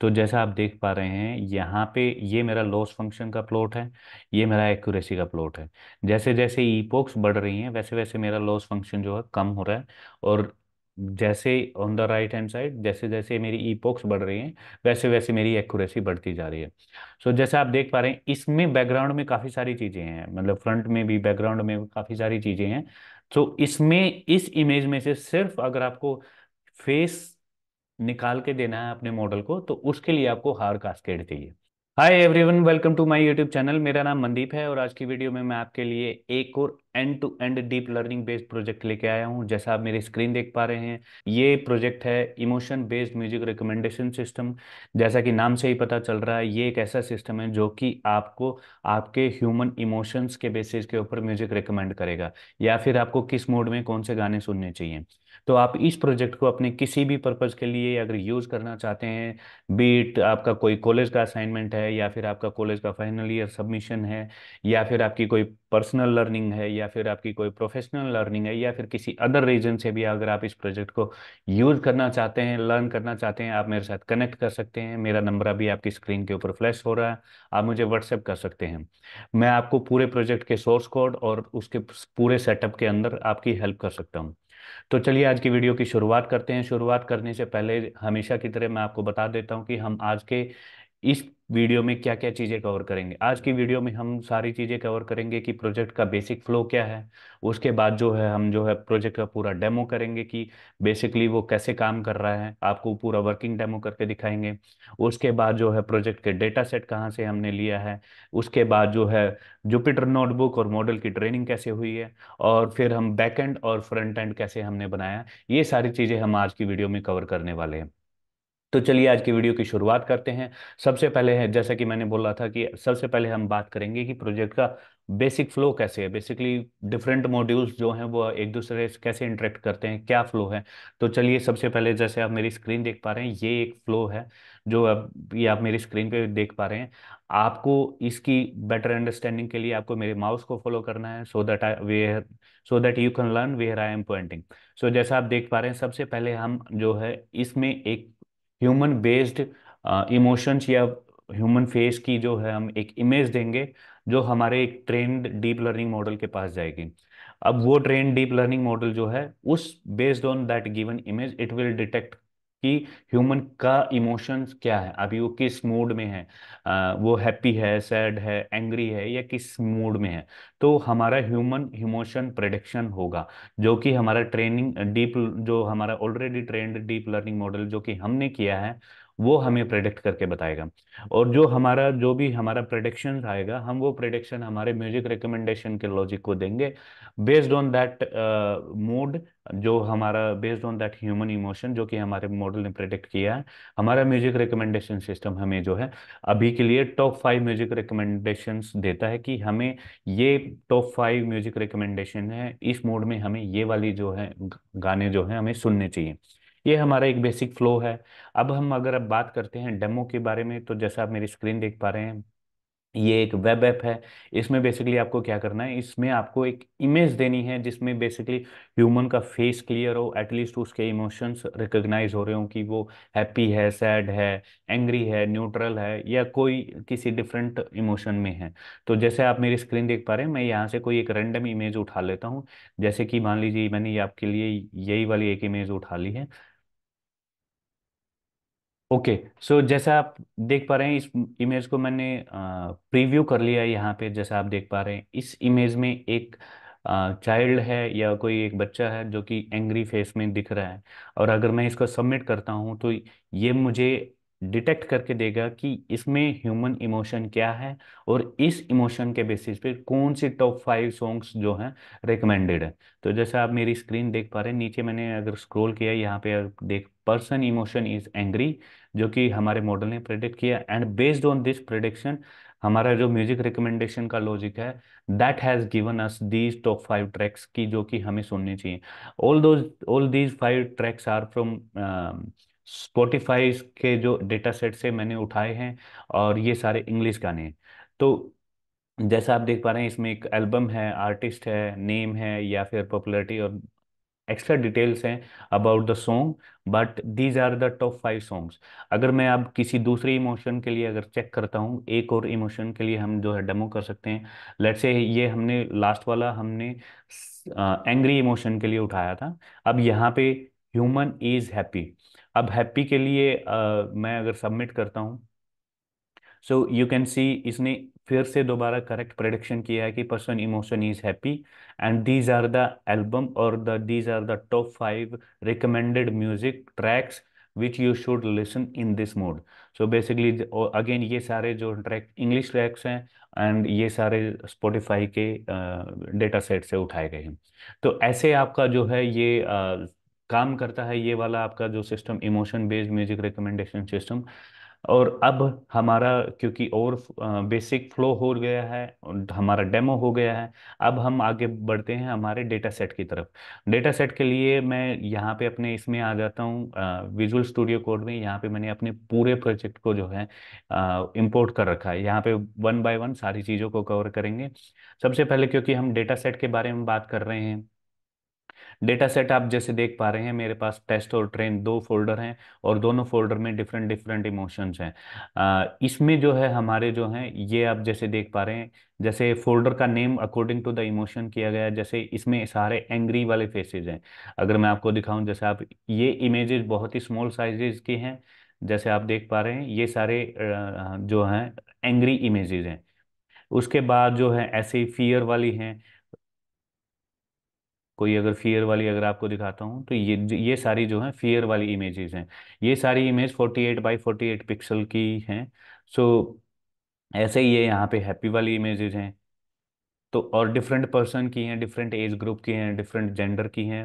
तो जैसा आप देख पा रहे हैं यहाँ पे ये मेरा लॉस फंक्शन का प्लॉट है ये मेरा एक्यूरेसी का प्लॉट है जैसे जैसे ईपोक्स बढ़ रही हैं वैसे वैसे मेरा लॉस फंक्शन जो है कम हो रहा है और जैसे on the right hand side जैसे जैसे मेरी ईपोक्स बढ़ रही हैं वैसे वैसे मेरी एक्यूरेसी बढ़ती जा रही है सो so, जैसे आप देख पा रहे हैं इसमें बैकग्राउंड में काफ़ी सारी चीज़ें हैं मतलब फ्रंट में भी बैकग्राउंड में काफ़ी सारी चीज़ें हैं तो so, इसमें इस इमेज में से सिर्फ अगर आपको फेस निकाल के देना है अपने मॉडल को तो उसके लिए आपको हार कास्केड चाहिए hi everyone welcome to my YouTube channel मेरा नाम मनदीप है और आज की वीडियो में मैं आपके लिए एक और end to end deep learning based project लेके आया हूं जैसा आप मेरी स्क्रीन देख पा रहे हैं ये प्रोजेक्ट है emotion based music recommendation system जैसा कि नाम से ही पता चल रहा है ये एक ऐसा सिस्टम है जो कि आपको आपके ह्यूमन इमोशंस के बेसिस के ऊपर म्यूजिक रिकमेंड करेगा या फिर आपको किस मूड में कौन से गाने सुनने चाहिए तो आप इस प्रोजेक्ट को अपने किसी भी पर्पज़ के लिए अगर यूज़ करना चाहते हैं बीट आपका कोई कॉलेज का असाइनमेंट है या फिर आपका कॉलेज का फाइनल ईयर सबमिशन है या फिर आपकी कोई पर्सनल लर्निंग है या फिर आपकी कोई प्रोफेशनल लर्निंग है या फिर किसी अदर रीजन से भी अगर आप इस प्रोजेक्ट को यूज़ करना चाहते हैं लर्न करना चाहते हैं आप मेरे साथ कनेक्ट कर सकते हैं मेरा नंबर अभी आपकी स्क्रीन के ऊपर फ्लैश हो रहा है आप मुझे व्हाट्सएप कर सकते हैं मैं आपको पूरे प्रोजेक्ट के सोर्स कोड और उसके पूरे सेटअप के अंदर आपकी हेल्प कर सकता हूँ तो चलिए आज की वीडियो की शुरुआत करते हैं शुरुआत करने से पहले हमेशा की तरह मैं आपको बता देता हूं कि हम आज के इस वीडियो में क्या क्या चीज़ें कवर करेंगे आज की वीडियो में हम सारी चीज़ें कवर करेंगे कि प्रोजेक्ट का बेसिक फ्लो क्या है उसके बाद जो है हम जो है प्रोजेक्ट का पूरा डेमो करेंगे कि बेसिकली वो कैसे काम कर रहा है आपको पूरा वर्किंग डेमो करके दिखाएंगे उसके बाद जो है प्रोजेक्ट के डेटा सेट कहाँ से हमने लिया है उसके बाद जो है जुपिटर नोटबुक और मॉडल की ट्रेनिंग कैसे हुई है और फिर हम बैक और फ्रंट एंड कैसे हमने बनाया ये सारी चीज़ें हम आज की वीडियो में कवर करने वाले हैं तो चलिए आज की वीडियो की शुरुआत करते हैं सबसे पहले है जैसा कि मैंने बोला था कि सबसे पहले हम बात करेंगे कि प्रोजेक्ट का बेसिक फ्लो कैसे है बेसिकली डिफरेंट मॉड्यूल्स जो हैं वो एक दूसरे से कैसे इंटरेक्ट करते हैं क्या फ्लो है तो चलिए सबसे पहले जैसे आप मेरी स्क्रीन देख पा रहे हैं ये एक फ्लो है जो अब ये आप मेरी स्क्रीन पे देख पा रहे हैं आपको इसकी बेटर अंडरस्टैंडिंग के लिए आपको मेरे माउस को फॉलो करना है so that I where so that you can learn where I am pointing so जैसा आप देख पा रहे हैं सबसे पहले हम जो है इसमें एक ह्यूमन बेस्ड इमोशंस या ह्यूमन फेस की जो है हम एक इमेज देंगे जो हमारे एक ट्रेंड डीप लर्निंग मॉडल के पास जाएगी अब वो ट्रेंड डीप लर्निंग मॉडल जो है उस based on that given image it will detect कि ह्यूमन का इमोशंस क्या है अभी वो किस मूड में है आ, वो हैप्पी है सैड है एंग्री है या किस मूड में है तो हमारा ह्यूमन इमोशन प्रेडिक्शन होगा जो कि हमारा ट्रेनिंग डीप जो हमारा already trained deep learning model जो कि हमने किया है वो हमें प्रेडिक्ट करके बताएगा और जो हमारा जो भी हमारा प्रेडिक्शन आएगा हम वो प्रेडिक्शन हमारे म्यूजिक रिकमेंडेशन के लॉजिक को देंगे बेस्ड ऑन दैट मूड जो हमारा based on that human emotion जो कि हमारे मॉडल ने प्रेडिक्ट किया है हमारा म्यूजिक रिकमेंडेशन सिस्टम हमें जो है अभी के लिए टॉप फाइव म्यूजिक रिकमेंडेशन देता है कि हमें ये टॉप फाइव म्यूजिक रिकमेंडेशन है इस मोड में हमें ये वाली जो है गाने जो है हमें सुनने चाहिए ये हमारा एक बेसिक फ्लो है अब हम अगर अब बात करते हैं डेमो के बारे में तो जैसा आप मेरी स्क्रीन देख पा रहे हैं ये एक वेब ऐप है इसमें बेसिकली आपको क्या करना है इसमें आपको एक इमेज देनी है जिसमें बेसिकली ह्यूमन का फेस क्लियर हो एटलीस्ट उसके इमोशंस रिकग्नाइज हो रहे हो कि वो हैप्पी है सैड है एंग्री है न्यूट्रल है या कोई किसी डिफरेंट इमोशन में है तो जैसे आप मेरी स्क्रीन देख पा रहे हैं मैं यहाँ से कोई एक रेंडम इमेज उठा लेता हूँ जैसे कि मान लीजिए मैंने आपके लिए यही वाली एक इमेज उठा ली है ओके सो जैसा आप देख पा रहे हैं इस इमेज को मैंने प्रीव्यू कर लिया है यहाँ पे जैसा आप देख पा रहे हैं इस इमेज में एक चाइल्ड है या कोई एक बच्चा है जो कि एंग्री फेस में दिख रहा है और अगर मैं इसको सबमिट करता हूँ तो ये मुझे डिटेक्ट करके देगा कि इसमें ह्यूमन इमोशन क्या है और इस इमोशन के बेसिस पे कौन से टॉप फाइव सॉन्ग्स जो हैं रिकमेंडेड है तो जैसा आप मेरी स्क्रीन देख पा रहे हैं नीचे मैंने अगर स्क्रॉल किया यहाँ पे देख पर्सन इमोशन इज एंग्री जो कि हमारे मॉडल ने प्रेडिक्ट किया and based on this prediction हमारा जो म्यूजिक रिकमेंडेशन का लॉजिक है that has given us these top five tracks की जो कि हमें सुननी चाहिए although all these five tracks are from Spotify के जो डेटा सेट से मैंने उठाए हैं और ये सारे इंग्लिश गाने हैं तो जैसा आप देख पा रहे हैं इसमें एक एल्बम है आर्टिस्ट है नेम है या फिर पॉपुलरिटी और एक्स्ट्रा डिटेल्स हैं about the song but these are the top five songs अगर मैं अब किसी दूसरे इमोशन के लिए अगर चेक करता हूँ एक और इमोशन के लिए हम जो है डेमो कर सकते हैं लेट से ये हमने लास्ट वाला हमने एंग्री इमोशन के लिए उठाया था अब यहाँ पे ह्यूमन इज हैप्पी अब हैप्पी के लिए uh, मैं अगर सबमिट करता हूँ सो यू कैन सी इसने फिर से दोबारा करेक्ट प्रेडिक्शन किया है कि person emotion is happy and these are the album और the these are the top five recommended music tracks which you should listen in this mode so basically again ये सारे जो ट्रैक इंग्लिश ट्रैक्स हैं and ये सारे Spotify के data uh, set से उठाए गए हैं तो ऐसे आपका जो है ये uh, काम करता है ये वाला आपका जो system emotion based music recommendation system और अब हमारा क्योंकि और बेसिक फ्लो हो गया है हमारा डेमो हो गया है अब हम आगे बढ़ते हैं हमारे डेटा सेट की तरफ डेटा सेट के लिए मैं यहाँ पे अपने इसमें आ जाता हूँ विजुअल स्टूडियो कोड में यहाँ पे मैंने अपने पूरे प्रोजेक्ट को जो है इम्पोर्ट कर रखा है यहाँ पे वन बाय वन सारी चीज़ों को कवर करेंगे सबसे पहले क्योंकि हम डेटा सेट के बारे में बात कर रहे हैं डेटा सेट आप जैसे देख पा रहे हैं मेरे पास टेस्ट और ट्रेन दो फोल्डर हैं और दोनों फोल्डर में डिफरेंट डिफरेंट इमोशंस हैं इसमें जो है हमारे जो हैं ये आप जैसे देख पा रहे हैं जैसे फोल्डर का name according to the emotion किया गया है जैसे इसमें सारे एंग्री वाले फेसेज हैं अगर मैं आपको दिखाऊं जैसे आप ये इमेजेज बहुत ही स्मॉल साइजेज की हैं जैसे आप देख पा रहे हैं ये सारे जो हैं एंग्री इमेजेज हैं उसके बाद जो है ऐसे ही फियर वाली हैं कोई अगर फियर वाली अगर आपको दिखाता हूँ तो ये ये सारी जो है फियर वाली इमेजेस हैं ये सारी इमेज 48 बाई 48 पिक्सल की हैं सो so, ऐसे ही ये यहाँ पे हैप्पी वाली इमेजेस हैं तो और डिफरेंट पर्सन की हैं डिफरेंट एज ग्रुप की हैं डिफरेंट जेंडर की हैं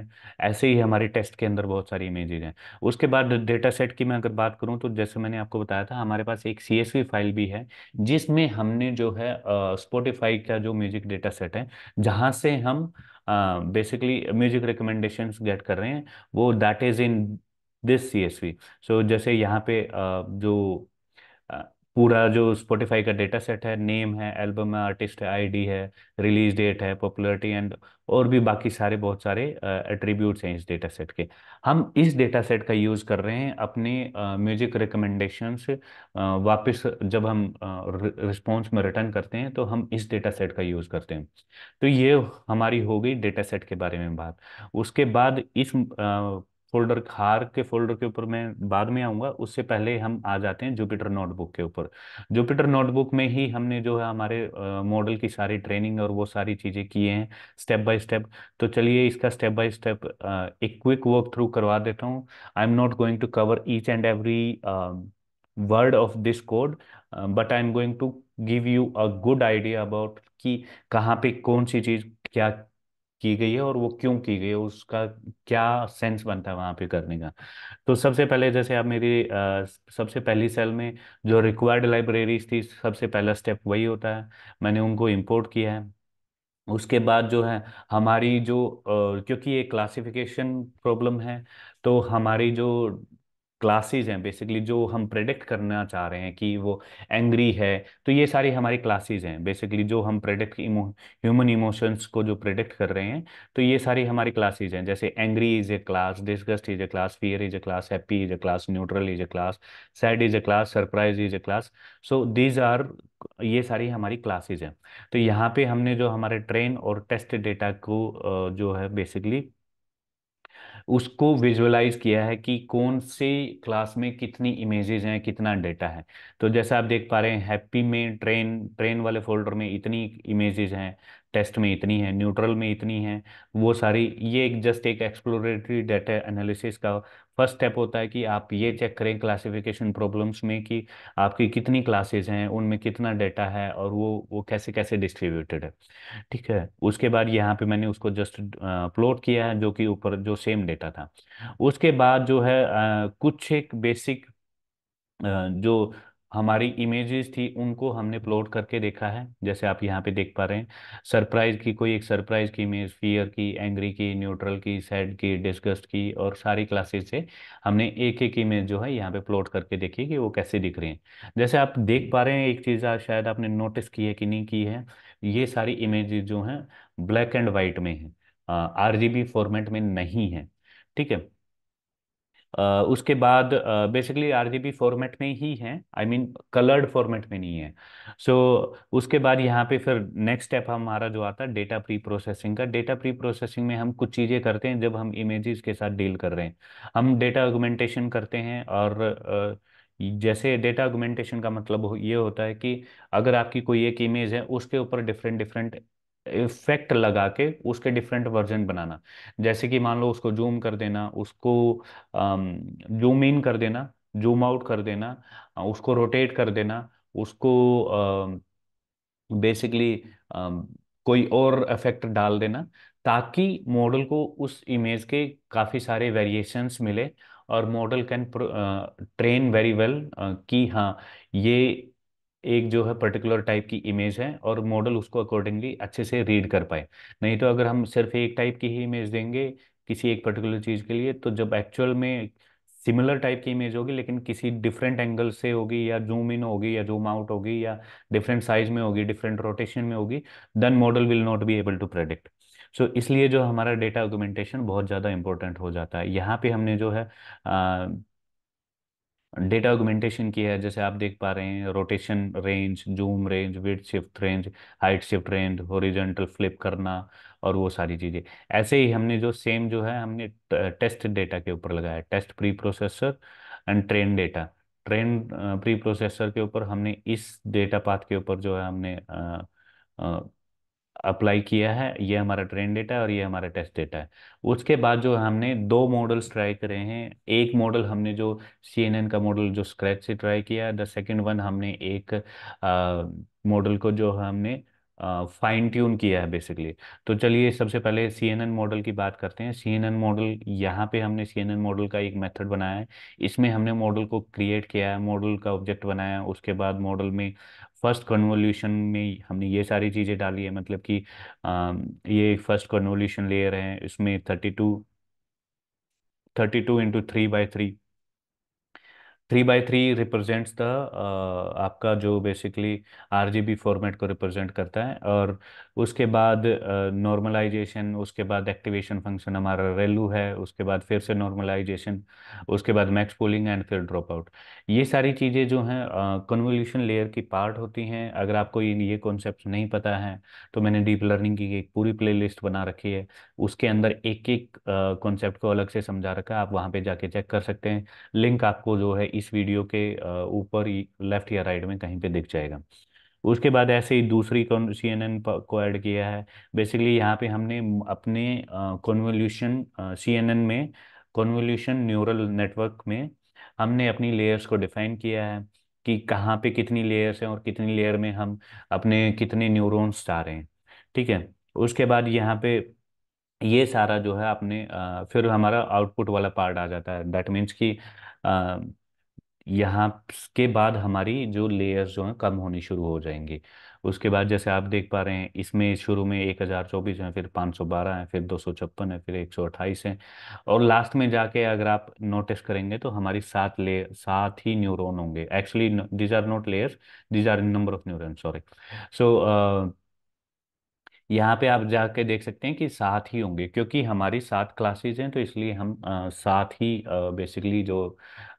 ऐसे ही हमारे टेस्ट के अंदर बहुत सारी इमेजेज हैं उसके बाद डेटा सेट की मैं अगर बात करूँ तो जैसे मैंने आपको बताया था हमारे पास एक सी फाइल भी है जिसमें हमने जो है स्पोटिफाई का जो म्यूजिक डेटा सेट है जहाँ से हम बेसिकली म्यूजिक रिकमेंडेशन गेट कर रहे हैं वो that is in this C S V so जैसे यहाँ पे uh, जो uh, पूरा जो स्पॉटिफाई का डेटा सेट है नेम है एल्बम है आर्टिस्ट है आईडी है रिलीज डेट है पॉपुलरिटी एंड और भी बाकी सारे बहुत सारे एट्रीब्यूट्स हैं इस डेटा सेट के हम इस डेटा सेट का यूज़ कर रहे हैं अपने म्यूजिक रिकमेंडेशंस वापस जब हम रिस्पॉन्स में रिटर्न करते हैं तो हम इस डेटा सेट का यूज़ करते हैं तो ये हमारी हो गई डेटा सेट के बारे में बात उसके बाद इस फोल्डर खार के फोल्डर के ऊपर मैं बाद में आऊँगा उससे पहले हम आ जाते हैं जुपिटर नोटबुक के ऊपर जुपिटर नोटबुक में ही हमने जो है हमारे मॉडल की सारी ट्रेनिंग और वो सारी चीज़ें किए हैं स्टेप बाय स्टेप तो चलिए इसका स्टेप बाय स्टेप एक क्विक वर्क थ्रू करवा देता हूँ I am not going to cover each and every word of this code but I am going to give you a good idea about कि कहाँ पे कौन सी चीज़ क्या की गई है और वो क्यों की गई है उसका क्या सेंस बनता है वहाँ पे करने का तो सबसे पहले जैसे आप मेरी आ, सबसे पहली सेल में जो रिक्वायर्ड लाइब्रेरीज थी सबसे पहला स्टेप वही होता है मैंने उनको इम्पोर्ट किया है उसके बाद जो है हमारी जो क्योंकि ये क्लासिफिकेशन प्रॉब्लम है तो हमारी जो क्लासेज हैं बेसिकली जो हम प्रेडिक्ट करना चाह रहे हैं कि वो एंग्री है तो ये सारी हमारी क्लासेज हैं बेसिकली जो हम प्रेडिक्ट ह्यूमन इमोशंस को जो प्रेडिक्ट कर रहे हैं तो ये सारी हमारी क्लासेज हैं जैसे angry is a class disgust is a class fear is a class happy is a class neutral is a class sad is a class surprise is a class so these are ये सारी हमारी classes हैं तो यहाँ पे हमने जो हमारे ट्रेन और टेस्ट डेटा को जो है बेसिकली उसको विजुअलाइज किया है कि कौन से क्लास में कितनी इमेजेस हैं कितना डेटा है तो जैसा आप देख पा रहे हैं हैप्पी में ट्रेन ट्रेन वाले फोल्डर में इतनी इमेजेस हैं टेस्ट में इतनी है न्यूट्रल में इतनी है वो सारी ये एक जस्ट एक एक्सप्लोरेटरी डेटा एनालिसिस का फर्स्ट स्टेप होता है कि आप ये चेक करें क्लासिफिकेशन प्रॉब्लम्स में कि आपकी कितनी क्लासेस हैं उनमें कितना डेटा है और वो वो कैसे कैसे डिस्ट्रीब्यूटेड है ठीक है उसके बाद यहाँ पे मैंने उसको जस्ट प्लॉट किया है जो कि ऊपर जो सेम डेटा था उसके बाद जो है कुछ एक बेसिक जो हमारी इमेजेस थी उनको हमने प्लॉट करके देखा है जैसे आप यहाँ पे देख पा रहे हैं सरप्राइज की कोई एक सरप्राइज की इमेज फियर की एंग्री की न्यूट्रल की सैड की डिस्गस्ट की और सारी क्लासेस से हमने एक एक इमेज जो है यहाँ पे प्लॉट करके देखी कि वो कैसे दिख रही हैं जैसे आप देख पा रहे हैं एक चीज़ शायद आपने नोटिस की है कि नहीं की है ये सारी इमेज जो हैं ब्लैक एंड वाइट में है आर फॉर्मेट में नहीं है ठीक है Uh, उसके बाद बेसिकली आरजीबी फॉर्मेट में ही है आई मीन कलर्ड फॉर्मेट में नहीं है सो so, उसके बाद यहाँ पे फिर नेक्स्ट स्टेप हमारा जो आता है डेटा प्री प्रोसेसिंग का डेटा प्री प्रोसेसिंग में हम कुछ चीज़ें करते हैं जब हम इमेजेस के साथ डील कर रहे हैं हम डेटा ऑगुमेंटेशन करते हैं और uh, जैसे डेटा ऑगुमेंटेशन का मतलब हो ये होता है कि अगर आपकी कोई एक इमेज है उसके ऊपर डिफरेंट डिफरेंट इफेक्ट लगा के उसके डिफरेंट वर्जन बनाना जैसे कि मान लो उसको जूम कर देना उसको जूम इन कर देना जूम आउट कर देना उसको रोटेट कर देना उसको बेसिकली कोई और इफेक्ट डाल देना ताकि मॉडल को उस इमेज के काफ़ी सारे वेरिएशंस मिले और model can train very well कि हाँ ये एक जो है पर्टिकुलर टाइप की इमेज है और मॉडल उसको अकॉर्डिंगली अच्छे से रीड कर पाए नहीं तो अगर हम सिर्फ एक टाइप की ही इमेज देंगे किसी एक पर्टिकुलर चीज़ के लिए तो जब एक्चुअल में सिमिलर टाइप की इमेज होगी लेकिन किसी डिफरेंट एंगल से होगी या जूम इन होगी या जूम आउट होगी या डिफरेंट साइज में होगी डिफरेंट रोटेशन में होगी then model will not be able to predict so इसलिए जो हमारा डेटा ऑगुमेंटेशन बहुत ज़्यादा इंपॉर्टेंट हो जाता है यहाँ पे हमने जो है डेटा ऑगमेंटेशन किया है जैसे आप देख पा रहे हैं rotation range zoom range width shift range height shift range horizontal flip करना और वो सारी चीज़ें ऐसे ही हमने जो सेम जो है हमने टेस्ट डेटा के ऊपर लगाया test pre processor and train data train pre processor के ऊपर हमने इस डेटा पाथ के ऊपर जो है हमने आ, आ, अप्लाई किया है ये हमारा ट्रेन डेटा है और ये हमारा टेस्ट डेटा है उसके बाद जो हमने दो मॉडल्स ट्राई करे हैं एक मॉडल हमने जो सी का मॉडल जो स्क्रैच से ट्राई किया द सेकेंड वन हमने एक मॉडल को जो हमने फाइन ट्यून किया है बेसिकली तो चलिए सबसे पहले सी एन एन मॉडल की बात करते हैं सी एन एन मॉडल यहाँ पे हमने सी एन एन मॉडल का एक मेथड बनाया है इसमें हमने मॉडल को क्रिएट किया है मॉडल का ऑब्जेक्ट बनाया है उसके बाद मॉडल में फर्स्ट कन्वोल्यूशन में हमने ये सारी चीज़ें डाली है मतलब कि ये फर्स्ट कन्वोल्यूशन लेयर है इसमें thirty two thirty two into three by three three by three represents the आपका जो बेसिकली आरजीबी फॉर्मेट को रिप्रेजेंट करता है और उसके बाद नॉर्मलाइजेशन उसके बाद एक्टिवेशन फंक्शन हमारा रेलू है उसके बाद फिर से नॉर्मलाइजेशन उसके बाद मैक्स पोलिंग एंड फिर ड्रॉप आउट ये सारी चीज़ें जो हैं कन्वोल्यूशन लेयर की पार्ट होती हैं अगर आपको ये ये कॉन्सेप्ट नहीं पता है तो मैंने डीप लर्निंग की एक पूरी प्ले बना रखी है उसके अंदर एक एक कॉन्सेप्ट को अलग से समझा रखा है आप वहाँ पे जाके चेक कर सकते हैं लिंक आपको जो है इस वीडियो के ऊपर लेफ्ट या राइट में कहीं पे दिख जाएगा उसके बाद ऐसे ही दूसरी सी एन एन को ऐड किया है बेसिकली यहाँ पे हमने अपने कॉन्वोल्यूशन सी एन एन में कॉन्वोल्यूशन न्यूरल नेटवर्क में हमने अपनी लेयर्स को डिफाइन किया है कि कहाँ पे कितनी लेयर्स हैं और कितनी लेयर में हम अपने कितने न्यूरोन्स चाह रहे हैं ठीक है उसके बाद यहाँ पे ये सारा जो है अपने फिर हमारा आउटपुट वाला पार्ट आ जाता है दैट मीन्स कि यहाँ के बाद हमारी जो लेयर्स जो हैं कम होनी शुरू हो जाएंगी उसके बाद जैसे आप देख पा रहे हैं इसमें शुरू में एक हज़ार चौबीस हैं फिर पाँच सौ बारह हैं फिर दो सौ छप्पन है फिर एक सौ अट्ठाईस हैं और लास्ट में जाके अगर आप नोटिस करेंगे तो हमारी सात ले सात ही न्यूरोन होंगे actually these are not layers these are number of neuron sorry so यहाँ पे आप जाके देख सकते हैं कि साथ ही होंगे क्योंकि हमारी सात क्लासेज हैं तो इसलिए हम आ, ही बेसिकली जो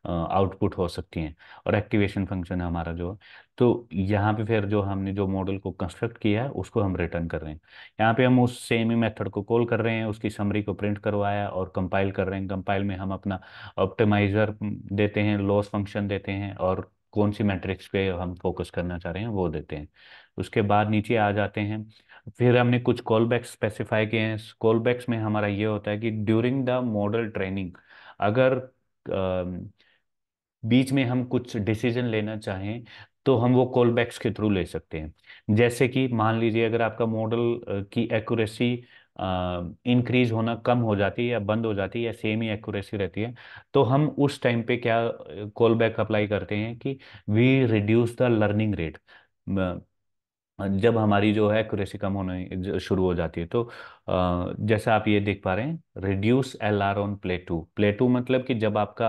आउटपुट हो सकती हैं और एक्टिवेशन फंक्शन है हमारा जो तो यहाँ पे फिर जो हमने जो मॉडल को कंस्ट्रक्ट किया है उसको हम रिटर्न कर रहे हैं यहाँ पे हम उस सेम ही मेथड को कॉल कर रहे हैं उसकी समरी को प्रिंट करवाया और कंपाइल कर रहे हैं कंपाइल में हम अपना ऑप्टिमाइजर देते हैं लॉस फंक्शन देते हैं और कौन सी मैट्रिक्स पे हम फोकस करना चाह रहे हैं वो देते हैं उसके बाद नीचे आ जाते हैं फिर हमने कुछ कॉल बैक्स स्पेसिफाई किए हैं कॉल बैक्स में हमारा ये होता है कि ड्यूरिंग द मॉडल ट्रेनिंग अगर बीच में हम कुछ डिसीजन लेना चाहें तो हम वो कॉल बैक्स के थ्रू ले सकते हैं जैसे कि मान लीजिए अगर आपका मॉडल की एक्यूरेसी इंक्रीज होना कम हो जाती है या बंद हो जाती है या सेम ही एक्यूरेसी रहती है तो हम उस टाइम पे क्या कॉल बैक अप्लाई करते हैं कि we reduce the learning rate जब हमारी जो है एक्यूरेसी कम होने शुरू हो जाती है तो जैसा आप ये देख पा रहे हैं reduce L R on plateau plateau मतलब कि जब आपका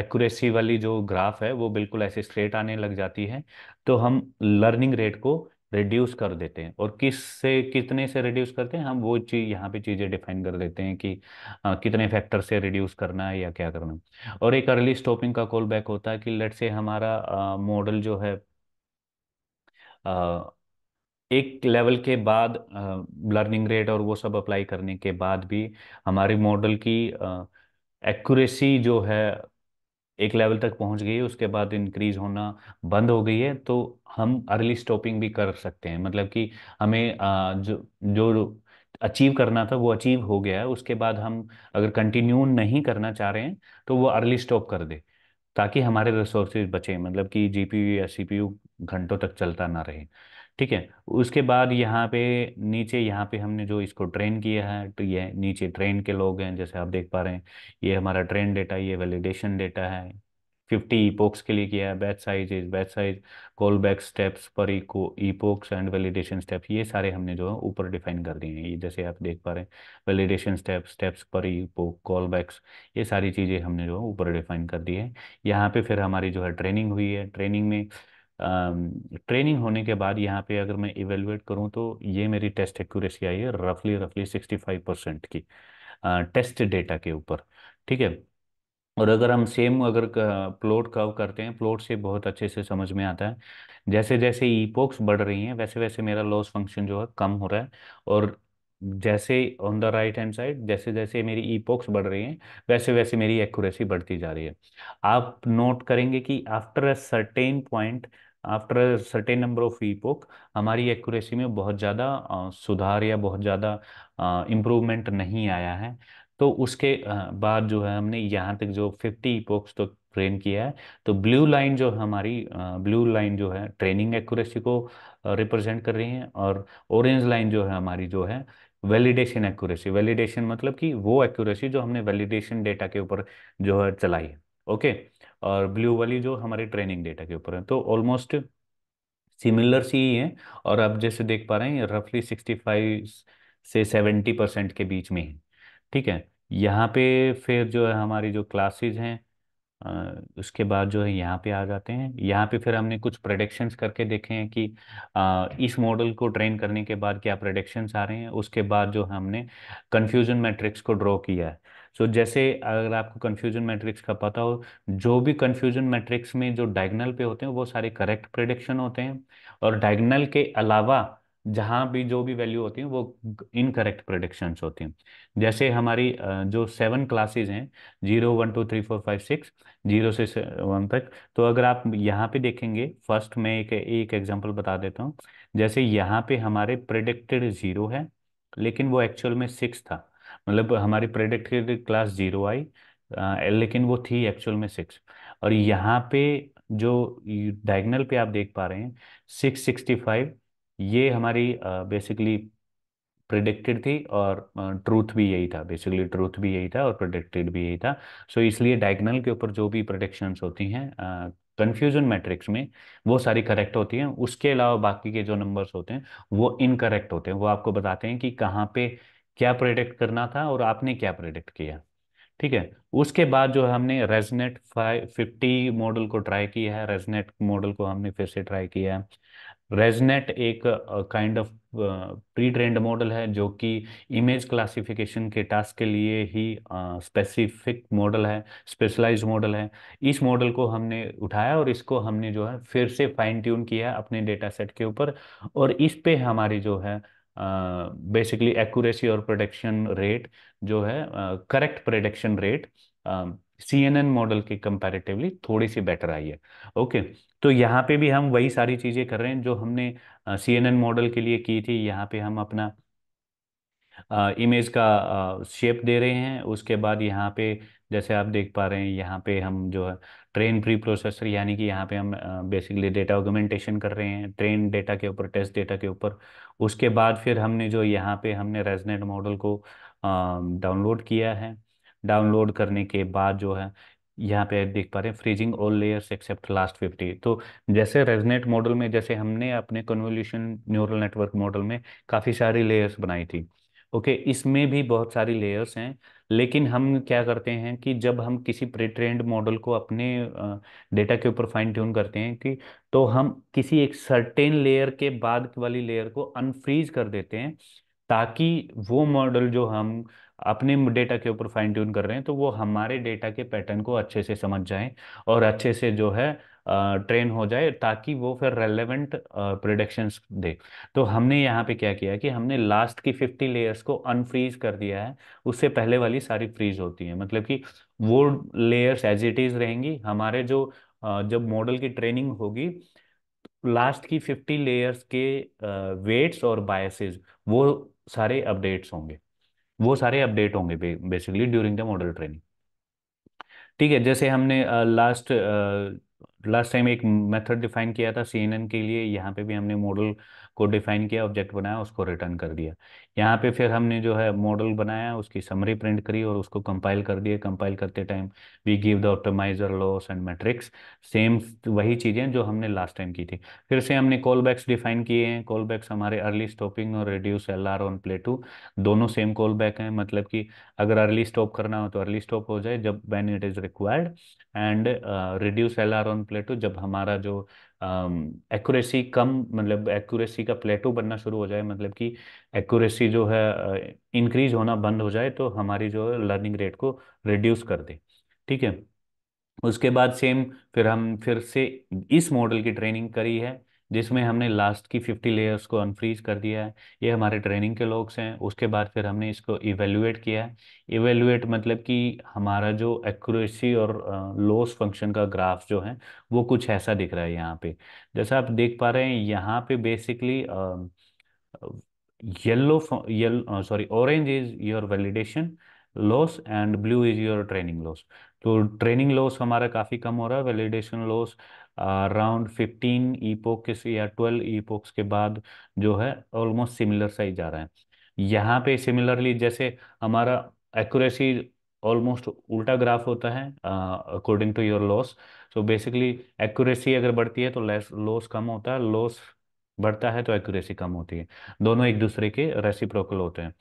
एक्यूरेसी वाली जो ग्राफ है वो बिल्कुल ऐसे स्ट्रेट आने लग जाती है तो हम लर्निंग रेट को रिड्यूस कर देते हैं और किस से कितने से रिड्यूस करते हैं हम वो चीज़ यहाँ पे चीज़ें डिफाइन कर देते हैं कि आ, कितने फैक्टर से रिड्यूस करना है या क्या करना है और एक अर्ली स्टॉपिंग का कॉल बैक होता है कि लेट से हमारा मॉडल जो है एक लेवल के बाद लर्निंग रेट और वो सब अप्लाई करने के बाद भी हमारे मॉडल की एक्यूरेसी जो है एक लेवल तक पहुंच गई है उसके बाद इंक्रीज होना बंद हो गई है तो हम अर्ली स्टॉपिंग भी कर सकते हैं मतलब कि हमें जो जो अचीव करना था वो अचीव हो गया है उसके बाद हम अगर कंटिन्यू नहीं करना चाह रहे हैं तो वो अर्ली स्टॉप कर दे ताकि हमारे रिसोर्सेज बचें मतलब कि जी पी यू या सीपीयू पी यू घंटों तक चलता ना रहे ठीक है उसके बाद यहाँ पे नीचे यहाँ पे हमने जो इसको ट्रेन किया है तो ये नीचे ट्रेन के लोग हैं जैसे आप देख पा रहे हैं ये हमारा ट्रेन डेटा ये वैलिडेशन डेटा है फिफ्टी ईपोक्स के लिए किया है batch size is batch size call back steps per इको ईपोक्स एंड वैलिडेशन स्टेप्स ये सारे हमने जो है ऊपर डिफाइन कर दिए हैं ये जैसे आप देख पा रहे हैं वैलिडेशन स्टेप्स स्टेप्स पर ईपोक कॉल बैक्स ये सारी चीज़ें हमने जो है ऊपर डिफाइन कर दी है यहाँ पे फिर हमारी जो है ट्रेनिंग हुई है ट्रेनिंग में ट्रेनिंग होने के बाद यहाँ पे अगर मैं इवेलुएट करूँ तो ये मेरी टेस्ट एक्यूरेसी आई है रफली रफली सिक्सटी फाइव परसेंट की टेस्ट डेटा के ऊपर ठीक है और अगर हम सेम अगर प्लॉट कव करते हैं प्लॉट से बहुत अच्छे से समझ में आता है जैसे जैसे ईपोक्स बढ़ रही हैं वैसे वैसे मेरा लॉस फंक्शन जो है कम हो रहा है और जैसे on the right hand side जैसे जैसे मेरी ईपोक्स बढ़ रही हैं वैसे वैसे मेरी एक्यूरेसी बढ़ती जा रही है आप नोट करेंगे कि after a certain point after certain number of epoch हमारी एक्यूरेसी में बहुत ज़्यादा सुधार या बहुत ज़्यादा इम्प्रूवमेंट नहीं आया है तो उसके बाद जो है हमने यहाँ तक जो फिफ्टी ईपोक्स तो ट्रेन किया है तो ब्लू लाइन जो हमारी ब्लू लाइन जो है ट्रेनिंग एक्यूरेसी को रिप्रेजेंट कर रही है और ऑरेंज लाइन जो है हमारी जो है वैलिडेशन एक्यूरेसी वैलिडेशन मतलब कि वो एक्यूरेसी जो हमने वैलिडेशन डेटा के ऊपर जो है चलाई है ओके okay? और ब्लू वाली जो हमारे ट्रेनिंग डेटा के ऊपर है तो ऑलमोस्ट सिमिलर सी ही है और आप जैसे देख पा रहे हैं रफली सिक्सटी फाइव से सेवेंटी परसेंट के बीच में है ठीक है यहाँ पे फिर जो है हमारी जो क्लासेज हैं उसके बाद जो है यहाँ पे आ जाते हैं यहाँ पे फिर हमने कुछ प्रडिक्शंस करके देखे हैं कि इस मॉडल को ट्रेन करने के बाद क्या प्रोडिक्शन आ रहे हैं उसके बाद जो हमने कन्फ्यूजन मैट्रिक्स को ड्रॉ किया है सो so, जैसे अगर आपको कन्फ्यूजन मैट्रिक्स का पता हो जो भी कन्फ्यूजन मैट्रिक्स में जो डायगनल पे होते हैं वो सारे करेक्ट प्रिडिक्शन होते हैं और डायगनल के अलावा जहाँ भी जो भी वैल्यू होती है वो इनकरेक्ट प्रोडिक्शन होती हैं जैसे हमारी जो सेवन क्लासेज हैं zero one two three four five six zero से वन तक तो अगर आप यहाँ पे देखेंगे फर्स्ट मैं एक एक एग्जांपल बता देता हूँ जैसे यहाँ पे हमारे प्रिडिक्टेड ज़ीरो है लेकिन वो एक्चुअल में सिक्स था मतलब हमारी प्रेडिक्टेड क्लास जीरो आई लेकिन वो थी एक्चुअल में सिक्स और यहाँ पे जो डायगनल पे आप देख पा रहे हैं सिक्स सिक्सटी फाइव ये हमारी बेसिकली प्रिडिक्टेड थी और ट्रूथ भी यही था बेसिकली ट्रूथ भी यही था और प्रोडिक्टेड भी यही था सो so, इसलिए डायगनल के ऊपर जो भी प्रोडिक्शंस होती हैं कन्फ्यूजन मैट्रिक्स में वो सारी करेक्ट होती हैं उसके अलावा बाकी के जो नंबर्स होते हैं वो इनकरेक्ट होते हैं वो आपको बताते हैं कि कहाँ पे क्या प्रोडिक्ट करना था और आपने क्या प्रोडिक्ट किया ठीक है उसके बाद जो हमने रेजनेट फाइव फिफ्टी मॉडल को ट्राई किया है रेजनेट मॉडल को हमने फिर से ट्राई किया है रेजनेट एक kind of pre trained model है जो कि इमेज क्लासिफिकेशन के टास्क के लिए ही स्पेसिफिक uh, मॉडल है स्पेशलाइज मॉडल है इस मॉडल को हमने उठाया और इसको हमने जो है फिर से फाइन ट्यून किया अपने डेटा सेट के ऊपर और इस पे हमारी जो है बेसिकली एक्यूरेसी और प्रोडक्शन रेट जो है correct production rate C N N model के कंपैरेटिवली थोड़ी सी बेटर आई है ओके तो यहाँ पे भी हम वही सारी चीज़ें कर रहे हैं जो हमने सी एन एन मॉडल के लिए की थी यहाँ पे हम अपना इमेज uh, का शेप uh, दे रहे हैं उसके बाद यहाँ पे जैसे आप देख पा रहे हैं यहाँ पे हम जो है ट्रेन प्री प्रोसेसर यानी कि यहाँ पे हम बेसिकली डेटा ऑगोमेंटेशन कर रहे हैं ट्रेन डेटा के ऊपर टेस्ट डेटा के ऊपर उसके बाद फिर हमने जो यहाँ पे हमने रेजनेट मॉडल को डाउनलोड किया है डाउनलोड करने के बाद जो है यहाँ पे देख पा रहे हैं freezing all layers except last fifty तो जैसे रेजनेट मॉडल में जैसे हमने अपने कन्वोल्यूशन न्यूरल नेटवर्क मॉडल में काफ़ी सारी लेयर्स बनाई थी ओके इसमें भी बहुत सारी लेयर्स हैं लेकिन हम क्या करते हैं कि जब हम किसी प्रिट्रेंड मॉडल को अपने डेटा के ऊपर फाइन ट्यून करते हैं कि तो हम किसी एक सर्टेन लेयर के बाद वाली लेयर को अनफ्रीज कर देते हैं ताकि वो मॉडल जो हम अपने डेटा के ऊपर फाइन ट्यून कर रहे हैं तो वो हमारे डेटा के पैटर्न को अच्छे से समझ जाएं और अच्छे से जो है ट्रेन हो जाए ताकि वो फिर रेलेवेंट प्रोडिक्शंस दे तो हमने यहाँ पे क्या किया कि हमने लास्ट की फिफ्टी लेयर्स को अनफ्रीज कर दिया है उससे पहले वाली सारी फ्रीज होती है मतलब कि वो लेयर्स एज इट इज रहेंगी हमारे जो जब मॉडल की ट्रेनिंग होगी लास्ट की फिफ्टी लेयर्स के वेट्स और बायसेज वो सारे अपडेट्स होंगे वो सारे अपडेट होंगे basically during the model training ठीक है जैसे हमने लास्ट लास्ट टाइम एक मेथड डिफाइन किया था सीएनएन के लिए यहाँ पे भी हमने मॉडल को डिफाइन किया ऑब्जेक्ट बनाया उसको रिटर्न कर दिया यहाँ पे फिर हमने जो है मॉडल बनाया उसकी समरी प्रिंट करी और उसको कंपाइल कर दिया कंपाइल करते time we give the optimizer loss and metrics same वही चीज़ें जो हमने लास्ट टाइम की थी फिर से हमने कॉल बैक्स डिफाइन किए हैं कॉल बैक्स हमारे अर्ली स्टॉपिंग और reduce L R on plateau दोनों सेम कॉल बैक हैं मतलब कि अगर अर्ली स्टॉप करना हो तो अर्ली स्टॉप हो जाए जब when it is required and reduce L R on plateau जब हमारा जो एक्यूरेसी कम मतलब एक्यूरेसी का प्लेटो बनना शुरू हो जाए मतलब कि एक्यूरेसी जो है इंक्रीज होना बंद हो जाए तो हमारी जो है लर्निंग रेट को रिड्यूस कर दे ठीक है उसके बाद सेम फिर हम फिर से इस मॉडल की ट्रेनिंग करी है जिसमें हमने लास्ट की फिफ्टी लेयर्स को अनफ्रीज कर दिया है ये हमारे ट्रेनिंग के लोग्स हैं उसके बाद फिर हमने इसको इवेल्युएट किया है इवेल्युएट मतलब कि हमारा जो एक्यूरेसी और लॉस फंक्शन का ग्राफ जो है वो कुछ ऐसा दिख रहा है यहाँ पे जैसा आप देख पा रहे हैं यहाँ पे basically yellow yellow sorry orange is your validation loss and blue is your training loss तो ट्रेनिंग लॉस हमारा काफ़ी कम हो रहा है validation loss around fifteen epochs या ट्वेल्व ईपोक्स के बाद जो है ऑलमोस्ट सिमिलर साइज आ रहा है यहाँ पे सिमिलरली जैसे हमारा एक्यूरेसी ऑलमोस्ट उल्टा ग्राफ होता है according to your loss so basically accuracy अगर बढ़ती है तो लेस लॉस कम होता है लॉस बढ़ता है तो एक्यूरेसी कम होती है दोनों एक दूसरे के रेसिप्रोकल होते हैं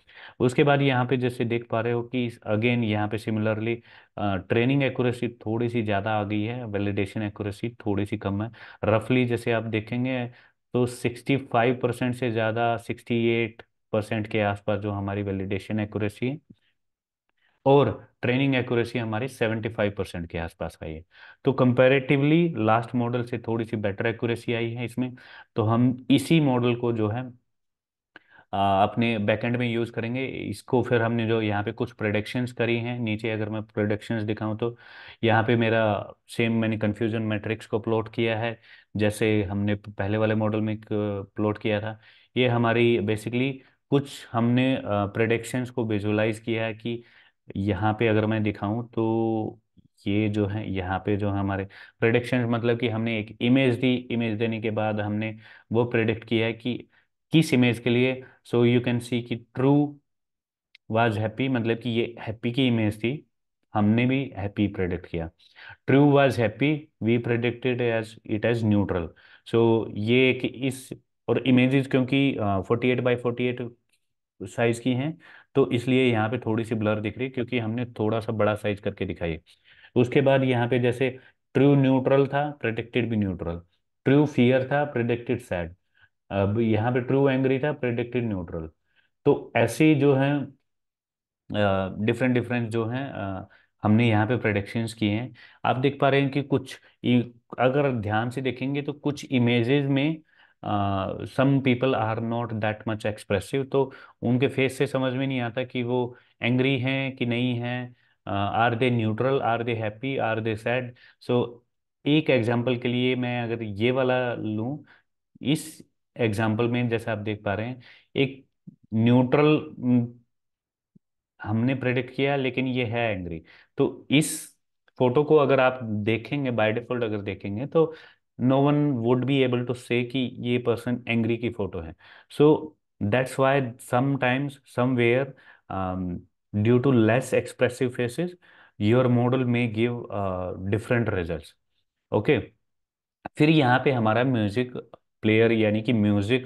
उसके बाद यहाँ पे जैसे देख पा रहे हो कि अगेन यहाँ पे सिमिलरली ट्रेनिंग एक्यूरेसी थोड़ी सी ज़्यादा आ गई है वैलिडेशन एक्यूरेसी थोड़ी सी कम है रफली जैसे आप देखेंगे तो सिक्सटी फाइव परसेंट से ज़्यादा सिक्सटी एट परसेंट के आसपास जो हमारी वैलिडेशन एक्यूरेसी है और ट्रेनिंग एक्यूरेसी हमारी 75 परसेंट के आसपास आई है तो कंपैरेटिवली लास्ट मॉडल से थोड़ी सी बेटर एक्यूरेसी आई है इसमें तो हम इसी मॉडल को जो है अपने बैकएंड में यूज़ करेंगे इसको फिर हमने जो यहाँ पे कुछ प्रोडक्शंस करी हैं नीचे अगर मैं प्रोडक्शंस दिखाऊं तो यहाँ पे मेरा सेम मैंने कन्फ्यूजन मैट्रिक्स को प्लॉट किया है जैसे हमने पहले वाले मॉडल में प्लॉट किया था ये हमारी बेसिकली कुछ हमने प्रोडक्शंस को विजुलाइज किया है कि यहाँ पे अगर मैं दिखाऊं तो ये जो है यहाँ पे जो हमारे प्रेडिक्शन मतलब कि हमने एक इमेज दी इमेज देने के बाद हमने वो प्रेडिक्ट किया कि किस इमेज के लिए सो यू कैन सी कि ट्रू वाज हैप्पी मतलब कि ये हैप्पी की इमेज थी हमने भी हैप्पी प्रेडिक्ट किया true was happy we predicted as it as neutral so ये एक इस और इमेजेस क्योंकि forty eight by forty eight size की हैं तो इसलिए यहाँ पे थोड़ी सी ब्लर दिख रही है क्योंकि हमने थोड़ा सा बड़ा साइज करके दिखाई उसके बाद यहाँ पे जैसे ट्रू न्यूट्रल था प्रोटेक्टेड भी न्यूट्रल ट्रू फियर था प्रोडिक्टेड सैड अब यहाँ पे ट्रू एंग्री था प्रोडिक्टेड न्यूट्रल तो ऐसी जो है डिफरेंट डिफरेंट जो है आ, हमने यहाँ पे प्रोडक्शंस किए हैं आप देख पा रहे हैं कि कुछ अगर ध्यान से देखेंगे तो कुछ इमेजेस में some people are not that much expressive तो उनके फेस से समझ में नहीं आता कि वो एंग्री हैं कि नहीं हैं are they neutral are they happy are they sad so एक एग्जाम्पल के लिए मैं अगर ये वाला लूँ इस एग्जाम्पल में जैसे आप देख पा रहे हैं एक न्यूट्रल हमने प्रेडिक्ट किया लेकिन ये है एंग्री तो इस फोटो को अगर आप देखेंगे बाय डिफॉल्ट अगर देखेंगे तो no one would be able to say कि ये पर्सन एंग्री की फोटो है so that's why sometimes somewhere due to less expressive faces your model में गिव डिफरेंट रिजल्ट ओके फिर यहाँ पे हमारा म्यूजिक प्लेयर यानी कि म्यूजिक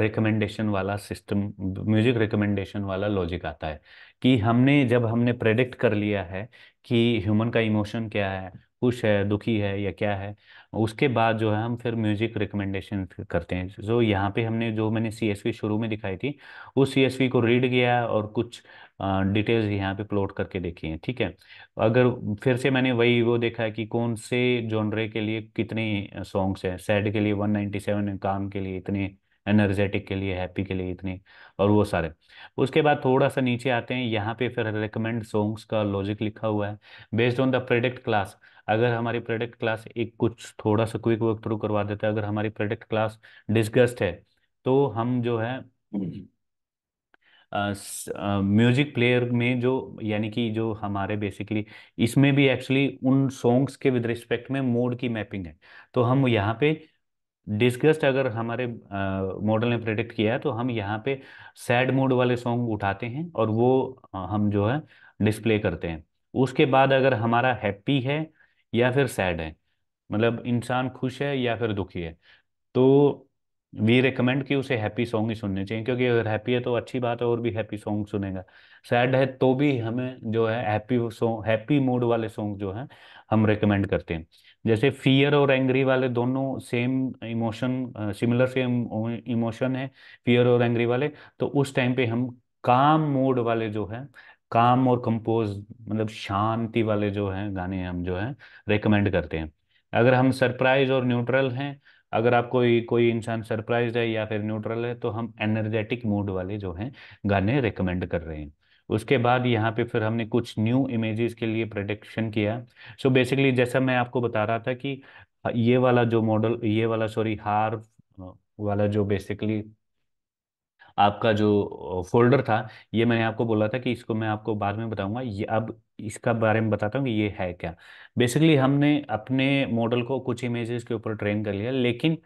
रिकमेंडेशन uh, वाला सिस्टम म्यूजिक रिकमेंडेशन वाला लॉजिक आता है कि हमने जब हमने प्रेडिक्ट कर लिया है कि ह्यूमन का इमोशन क्या है खुश है दुखी है या क्या है उसके बाद जो है हम फिर म्यूजिक रिकमेंडेशन करते हैं जो यहाँ पे हमने जो मैंने सी शुरू में दिखाई थी उस सी को रीड किया और कुछ डिटेल्स यहाँ पे प्लॉट करके देखी हैं ठीक है अगर फिर से मैंने वही वो देखा है कि कौन से जॉनरे के लिए कितने सॉन्ग्स हैं सैड के लिए 197 काम के लिए इतने एनर्जेटिक के लिए हैप्पी के लिए इतने और वो सारे उसके बाद थोड़ा सा नीचे आते हैं यहाँ पे फिर रिकमेंड सॉन्ग्स का लॉजिक लिखा हुआ है based on the product class अगर हमारी प्रोडक्ट क्लास एक कुछ थोड़ा सा क्विक वर्क थ्रू करवा देते हैं अगर हमारी प्रोडक्ट क्लास डिस्कस्ड है तो हम जो है म्यूजिक प्लेयर में जो यानी कि जो हमारे बेसिकली इसमें भी एक्चुअली उन सॉन्ग्स के विद रिस्पेक्ट में मोड की मैपिंग है तो हम यहाँ पे डिस्कस्ड अगर हमारे मॉडल ने प्रेडिक्ट किया है तो हम यहाँ पे सैड मूड वाले सॉन्ग उठाते हैं और वो हम जो है डिस्प्ले करते हैं उसके बाद अगर हमारा हैप्पी है या फिर सैड है मतलब इंसान खुश है या फिर दुखी है तो वी रिकमेंड कि उसे हैप्पी सॉन्ग ही सुनने चाहिए क्योंकि अगर हैप्पी है तो अच्छी बात है और भी हैप्पी सॉन्ग सुनेगा सैड है तो भी हमें जो है हैप्पी सॉन्ग हैप्पी मूड वाले सॉन्ग जो है हम रिकमेंड करते हैं जैसे फियर और एंग्री वाले दोनों same emotion similar same emotion है फियर और एंग्री वाले तो उस टाइम पे हम काम मूड वाले जो है काम और कंपोज मतलब शांति वाले जो हैं गाने हम जो हैं रेकमेंड करते हैं अगर हम सरप्राइज और न्यूट्रल हैं अगर आप कोई कोई इंसान सरप्राइज है या फिर न्यूट्रल है तो हम एनर्जेटिक मूड वाले जो हैं गाने रेकमेंड कर रहे हैं उसके बाद यहाँ पे फिर हमने कुछ न्यू इमेजेस के लिए प्रोटेक्शन किया सो so बेसिकली जैसा मैं आपको बता रहा था कि ये वाला जो मॉडल ये वाला सॉरी हार वाला जो बेसिकली आपका जो फोल्डर था ये मैंने आपको बोला था कि इसको मैं आपको बाद में बताऊंगा ये अब इसका बारे में बताता हूँ कि ये है क्या बेसिकली हमने अपने मॉडल को कुछ इमेजेस के ऊपर ट्रेन कर लिया लेकिन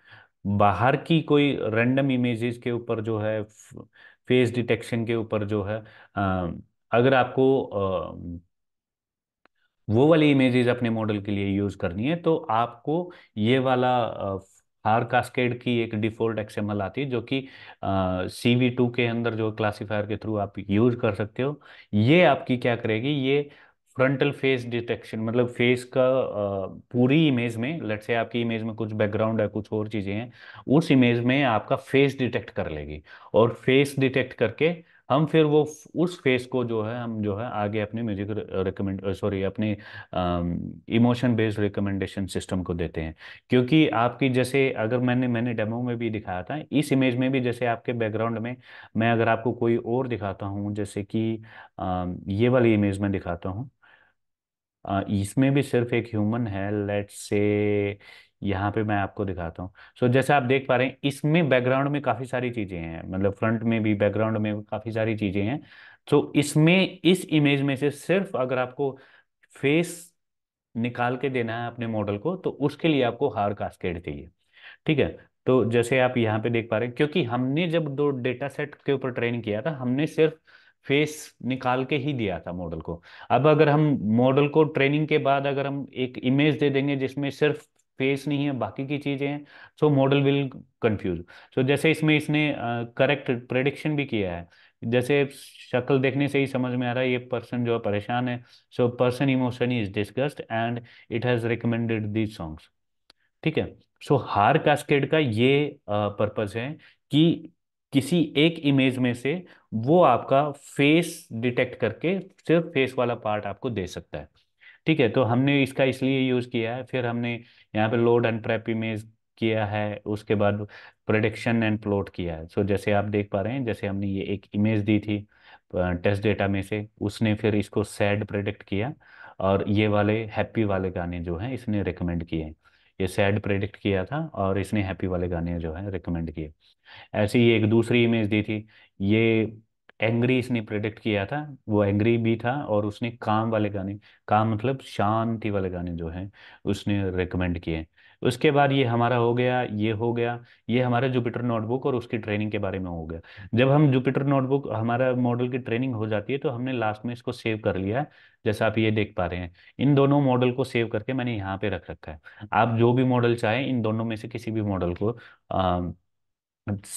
बाहर की कोई रैंडम इमेजेस के ऊपर जो है फेस डिटेक्शन के ऊपर जो है आ, अगर आपको आ, वो वाली इमेजेस अपने मॉडल के लिए यूज़ करनी है तो आपको ये वाला हार कास्केड की एक डिफॉल्ट एक्सएमएल आती है जो कि सी वी टू के अंदर जो क्लासीफायर के थ्रू आप यूज कर सकते हो ये आपकी क्या करेगी ये फ्रंटल फेस डिटेक्शन मतलब फेस का पूरी इमेज में लेट से आपकी इमेज में कुछ बैकग्राउंड है कुछ और चीज़ें हैं उस इमेज में आपका फेस डिटेक्ट कर लेगी और फेस डिटेक्ट करके हम फिर वो उस फेस को जो है हम जो है आगे अपने म्यूजिक रिकमेंड सॉरी अपने इमोशन बेस्ड रिकमेंडेशन सिस्टम को देते हैं क्योंकि आपकी जैसे अगर मैंने मैंने डेमो में भी दिखाया था इस इमेज में भी जैसे आपके बैकग्राउंड में मैं अगर आपको कोई और दिखाता हूँ जैसे कि ये वाली इमेज में दिखाता हूँ इसमें भी सिर्फ एक ह्यूमन है लेट्स से यहाँ पे मैं आपको दिखाता हूँ सो so, जैसे आप देख पा रहे हैं इसमें बैकग्राउंड में काफ़ी सारी चीज़ें हैं मतलब फ्रंट में भी बैकग्राउंड में काफ़ी सारी चीज़ें हैं तो so, इसमें इस इमेज में से सिर्फ अगर आपको फेस निकाल के देना है अपने मॉडल को तो उसके लिए आपको हार कास्केड चाहिए ठीक है तो जैसे आप यहाँ पे देख पा रहे हैं क्योंकि हमने जब दो डेटा सेट के ऊपर ट्रेन किया था हमने सिर्फ फेस निकाल के ही दिया था मॉडल को अब अगर हम मॉडल को ट्रेनिंग के बाद अगर हम एक इमेज दे देंगे जिसमें सिर्फ फेस नहीं है बाकी की चीज़ें हैं so model will confuse so जैसे इसमें इसने करेक्ट uh, प्रडिक्शन भी किया है जैसे शक्ल देखने से ही समझ में आ रहा है ये पर्सन जो है परेशान है so person emotion is discussed and it has recommended these songs ठीक है सो so, हार कास्केड का ये पर्पज़ uh, है कि किसी एक इमेज में से वो आपका फेस डिटेक्ट करके सिर्फ फेस वाला पार्ट आपको दे सकता है ठीक है तो हमने इसका इसलिए यूज़ किया है फिर हमने यहाँ पे लोड एंड प्रेप इमेज किया है उसके बाद प्रोडिक्शन एंड प्लॉट किया है सो so, जैसे आप देख पा रहे हैं जैसे हमने ये एक इमेज दी थी टेस्ट डेटा में से उसने फिर इसको सैड प्रेडिक्ट किया और ये वाले हैप्पी वाले गाने जो हैं इसने रिकमेंड किए ये सैड प्रेडिक्ट किया था और इसने हैप्पी वाले गाने जो है रिकमेंड किए ऐसे ये एक दूसरी इमेज दी थी ये एंग्री इसने प्रेडिक्ट किया था वो एंग्री भी था और उसने काम वाले गाने काम मतलब शांति वाले गाने जो हैं उसने रिकमेंड किए उसके बाद ये हमारा हो गया ये हो गया ये हमारे जुपिटर नोटबुक और उसकी ट्रेनिंग के बारे में हो गया जब हम जुपिटर नोटबुक हमारा मॉडल की ट्रेनिंग हो जाती है तो हमने लास्ट में इसको सेव कर लिया है जैसा आप ये देख पा रहे हैं इन दोनों मॉडल को सेव करके मैंने यहाँ पे रख रखा है आप जो भी मॉडल चाहें इन दोनों में से किसी भी मॉडल को आ,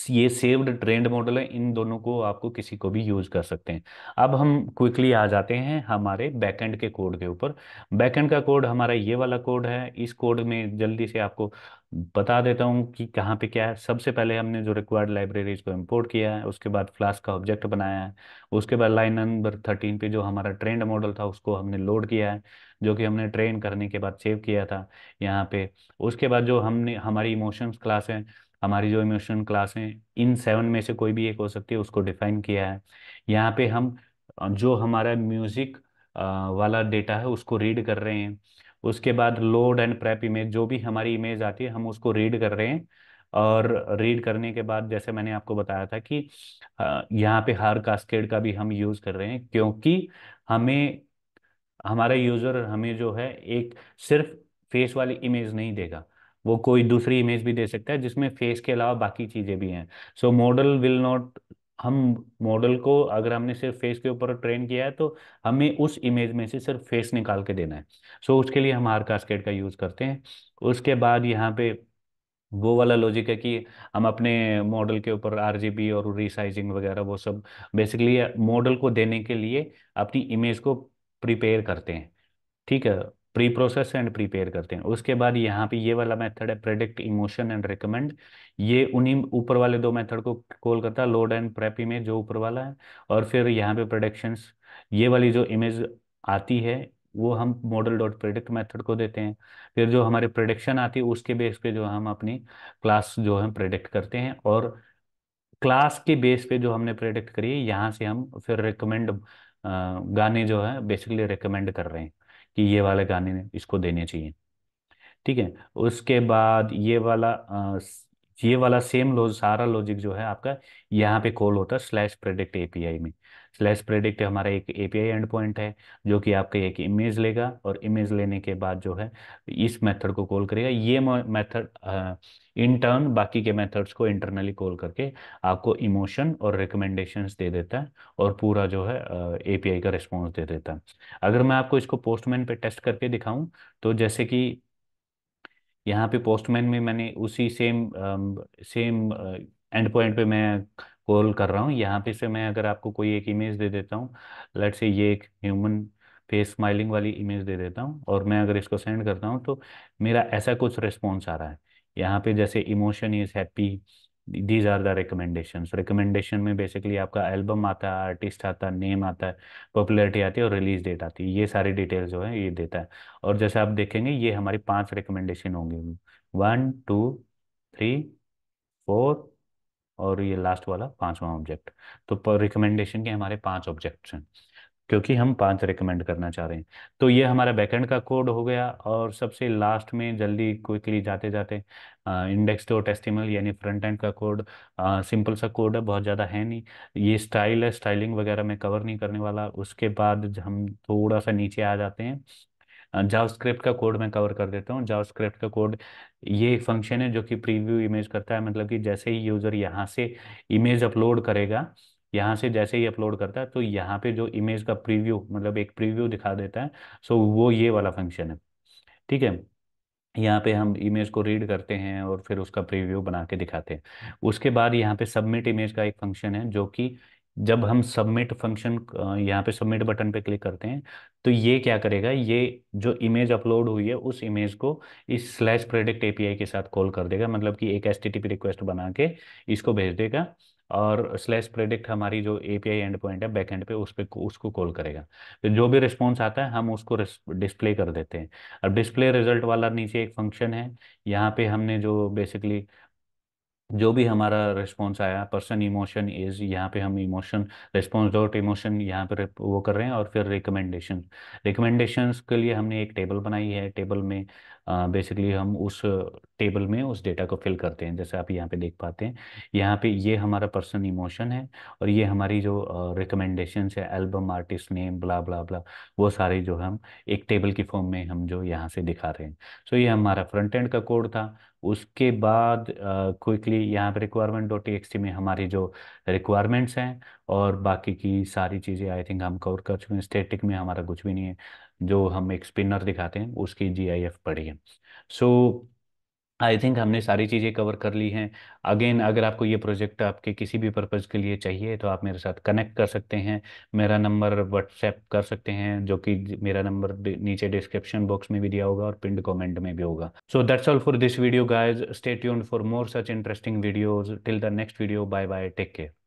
ये सेव्ड ट्रेंड मॉडल है इन दोनों को आपको किसी को भी यूज कर सकते हैं अब हम क्विकली आ जाते हैं हमारे बैकएंड के कोड के ऊपर बैकएंड का कोड हमारा ये वाला कोड है इस कोड में जल्दी से आपको बता देता हूँ कि कहाँ पे क्या है सबसे पहले हमने जो रिक्वायर्ड लाइब्रेरीज को इंपोर्ट किया है उसके बाद फ्लास्क का ऑब्जेक्ट बनाया है उसके बाद लाइन नंबर थर्टीन पे जो हमारा ट्रेंड मॉडल था उसको हमने लोड किया है जो कि हमने ट्रेन करने के बाद सेव किया था यहाँ पे उसके बाद जो हमने हमारी इमोशंस क्लास है हमारी जो इमोशनल क्लास हैं इन सेवन में से कोई भी एक हो सकती है उसको डिफाइन किया है यहाँ पे हम जो हमारा म्यूजिक वाला डेटा है उसको रीड कर रहे हैं उसके बाद लोड एंड प्रेप इमेज जो भी हमारी इमेज आती है हम उसको रीड कर रहे हैं और रीड करने के बाद जैसे मैंने आपको बताया था कि यहाँ पे हार कास्केड का भी हम यूज़ कर रहे हैं क्योंकि हमें हमारा यूज़र हमें जो है एक सिर्फ फेस वाली इमेज नहीं देगा वो कोई दूसरी इमेज भी दे सकता है जिसमें फेस के अलावा बाकी चीज़ें भी हैं सो मॉडल विल नॉट हम मॉडल को अगर हमने सिर्फ फेस के ऊपर ट्रेन किया है तो हमें उस इमेज में से सिर्फ फेस निकाल के देना है सो so, उसके लिए हम आर कास्केट का यूज़ करते हैं उसके बाद यहाँ पे वो वाला लॉजिक है कि हम अपने मॉडल के ऊपर आर और रिसाइजिंग वगैरह वो सब बेसिकली मॉडल को देने के लिए अपनी इमेज को प्रिपेयर करते हैं ठीक है प्री प्रोसेस एंड प्रिपेयर करते हैं उसके बाद यहाँ पे ये वाला मेथड है प्रेडिक्ट इमोशन एंड रिकमेंड ये उन्हीं ऊपर वाले दो मेथड को कॉल करता है लोड एंड प्रेप इमेज जो ऊपर वाला है और फिर यहाँ पे प्रोडिक्शंस ये वाली जो इमेज आती है वो हम मॉडल डॉट प्रेडिक्ट मेथड को देते हैं फिर जो हमारे प्रोडिक्शन आती है उसके बेस पे जो हम अपनी क्लास जो है प्रेडिक्ट करते हैं और क्लास के बेस पे जो हमने प्रेडिक्ट करी है यहाँ से हम फिर रिकमेंड गाने जो है बेसिकली रिकमेंड कर रहे हैं कि ये वाले गाने में इसको देने चाहिए ठीक है उसके बाद ये वाला ये वाला सेम लॉज सारा लॉजिक जो है आपका यहाँ पे कॉल होता है स्लैश प्रेडिक्ट एपीआई में स्लैश प्रेडिक्ट हमारा एक एपीआई एंड पॉइंट है जो कि आपका एक इमेज लेगा और इमेज लेने के बाद जो है इस मेथड को कॉल करेगा ये मेथड इन टर्न बाकी के मेथड्स को इंटरनली कॉल करके आपको इमोशन और रिकमेंडेशंस दे देता है और पूरा जो है एपीआई का रिस्पॉन्स दे देता है अगर मैं आपको इसको पोस्टमैन पे टेस्ट करके दिखाऊं तो जैसे कि यहाँ पे पोस्टमैन में मैंने उसी सेम सेम एंड पॉइंट पे मैं कॉल कर रहा हूँ यहाँ पे से मैं अगर आपको कोई एक इमेज दे देता हूँ लेट से ये एक ह्यूमन फेस स्माइलिंग वाली इमेज दे देता हूँ और मैं अगर इसको सेंड करता हूँ तो मेरा ऐसा कुछ रिस्पॉन्स आ रहा है यहाँ पे जैसे emotion is happy these are the recommendation recommendation में बेसिकली आपका एल्बम आता है आर्टिस्ट आता है नेम आता है पॉपुलरिटी आती है और रिलीज डेट आती है ये सारी डिटेल्स जो है ये देता है और जैसे आप देखेंगे ये हमारी पांच रिकमेंडेशन होंगी वन टू थ्री फोर और ये लास्ट वाला पांचवा ऑब्जेक्ट तो रिकमेंडेशन के हमारे पांच ऑब्जेक्ट्स हैं क्योंकि हम पांच रिकमेंड करना चाह रहे हैं तो ये हमारा बैकएंड का कोड हो गया और सबसे लास्ट में जल्दी क्विकली जाते जाते इंडेक्स डॉट एस्टिमल यानी फ्रंट एंड का कोड सिंपल सा कोड है बहुत ज़्यादा है नहीं ये स्टाइल है स्टाइलिंग वगैरह मैं कवर नहीं करने वाला उसके बाद हम थोड़ा सा नीचे आ जाते हैं जावास्क्रिप्ट का कोड मैं कवर कर देता हूँ जावास्क्रिप्ट का कोड ये एक फंक्शन है जो कि प्रीव्यू इमेज करता है मतलब कि जैसे ही यूज़र यहाँ से इमेज अपलोड करेगा यहाँ से जैसे ही अपलोड करता है तो यहाँ पे जो इमेज का प्रीव्यू मतलब एक प्रीव्यू दिखा देता है सो वो ये वाला फंक्शन है ठीक है यहाँ पे हम इमेज को रीड करते हैं और फिर उसका प्रीव्यू बना के दिखाते हैं उसके बाद यहाँ पे सबमिट इमेज का एक फंक्शन है जो कि जब हम सबमिट फंक्शन यहाँ पे सबमिट बटन पे क्लिक करते हैं तो ये क्या करेगा ये जो इमेज अपलोड हुई है उस इमेज को इस स्लैश प्रोडक्ट एपीआई के साथ कॉल कर देगा मतलब कि एक एचटीटीपी रिक्वेस्ट बना के इसको भेज देगा और स्लैश प्रेडिक्ट हमारी जो एपीआई एंड पॉइंट है बैक एंड पे उस पर उसको कॉल करेगा तो जो भी रिस्पॉन्स आता है हम उसको डिस्प्ले कर देते हैं अब डिस्प्ले रिजल्ट वाला नीचे एक फंक्शन है यहाँ पे हमने जो बेसिकली जो भी हमारा रिस्पॉन्स आया पर्सन इमोशन इज यहाँ पे हम इमोशन रिस्पॉन्स डॉट इमोशन यहाँ पे वो कर रहे हैं और फिर रिकमेंडेशन रिकमेंडेशन के लिए हमने एक टेबल बनाई है टेबल में बेसिकली uh, हम उस टेबल में उस डेटा को फिल करते हैं जैसे आप यहाँ पे देख पाते हैं यहाँ पे ये हमारा पर्सन इमोशन है और ये हमारी जो रिकमेंडेशन uh, है album artist name blah blah blah वो सारे जो हम एक टेबल की फॉर्म में हम जो यहाँ से दिखा रहे हैं सो so, ये हमारा फ्रंट एंड का कोड था उसके बाद क्विकली यहाँ पे रिक्वायरमेंट डॉट टी में हमारी जो रिक्वायरमेंट्स हैं और बाकी की सारी चीज़ें आई थिंक हम कवर कर चुके हैं स्टेटिक में हमारा कुछ भी नहीं है जो हम एक स्पिनर दिखाते हैं उसकी जी आई एफ पढ़ी है सो so, आई थिंक हमने सारी चीज़ें कवर कर ली हैं अगेन अगर आपको ये प्रोजेक्ट आपके किसी भी पर्पज़ के लिए चाहिए तो आप मेरे साथ कनेक्ट कर सकते हैं मेरा नंबर व्हाट्सएप कर सकते हैं जो कि मेरा नंबर नीचे डिस्क्रिप्शन बॉक्स में भी दिया होगा और पिंड कमेंट में भी होगा so that's all for this video guys stay for more such interesting videos till the next video bye bye take care